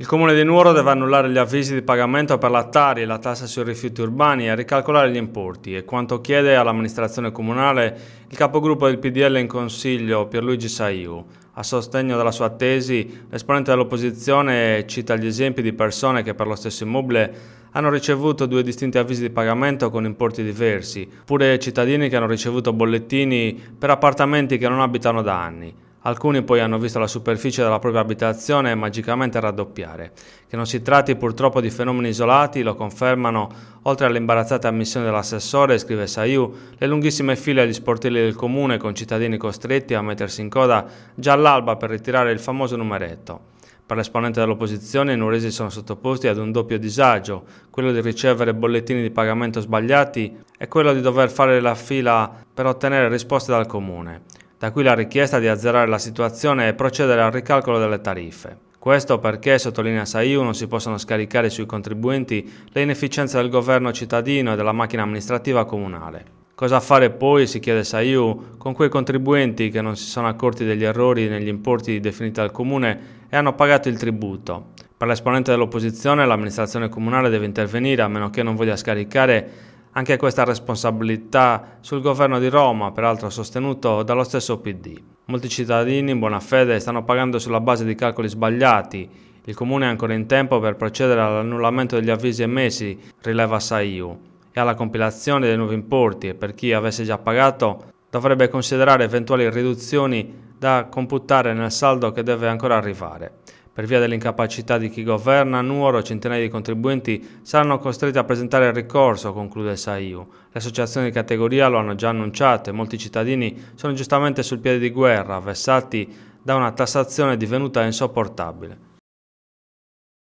Il Comune di Nuoro deve annullare gli avvisi di pagamento per la Tari e la tassa sui rifiuti urbani e ricalcolare gli importi. E quanto chiede all'amministrazione comunale il capogruppo del PDL in Consiglio Pierluigi Saiu. A sostegno della sua tesi, l'esponente dell'opposizione cita gli esempi di persone che per lo stesso immobile hanno ricevuto due distinti avvisi di pagamento con importi diversi, oppure cittadini che hanno ricevuto bollettini per appartamenti che non abitano da anni. Alcuni poi hanno visto la superficie della propria abitazione magicamente raddoppiare. Che non si tratti purtroppo di fenomeni isolati lo confermano, oltre all'imbarazzata ammissione dell'assessore, scrive Saiu, le lunghissime file agli sportelli del comune con cittadini costretti a mettersi in coda già all'alba per ritirare il famoso numeretto. Per l'esponente dell'opposizione i nuresi sono sottoposti ad un doppio disagio, quello di ricevere bollettini di pagamento sbagliati e quello di dover fare la fila per ottenere risposte dal comune. Da qui la richiesta di azzerare la situazione e procedere al ricalcolo delle tariffe. Questo perché, sottolinea Saiu, non si possono scaricare sui contribuenti le inefficienze del governo cittadino e della macchina amministrativa comunale. Cosa fare poi, si chiede Saiu, con quei contribuenti che non si sono accorti degli errori negli importi definiti dal comune e hanno pagato il tributo? Per l'esponente dell'opposizione l'amministrazione comunale deve intervenire a meno che non voglia scaricare anche questa responsabilità sul governo di Roma, peraltro sostenuto dallo stesso PD. Molti cittadini in buona fede stanno pagando sulla base di calcoli sbagliati. Il comune è ancora in tempo per procedere all'annullamento degli avvisi emessi, rileva Saiu, e alla compilazione dei nuovi importi e per chi avesse già pagato dovrebbe considerare eventuali riduzioni da computare nel saldo che deve ancora arrivare. Per via dell'incapacità di chi governa, a Nuoro centinaia di contribuenti saranno costretti a presentare il ricorso, conclude Saiu. Le associazioni di categoria lo hanno già annunciato e molti cittadini sono giustamente sul piede di guerra, vessati da una tassazione divenuta insopportabile.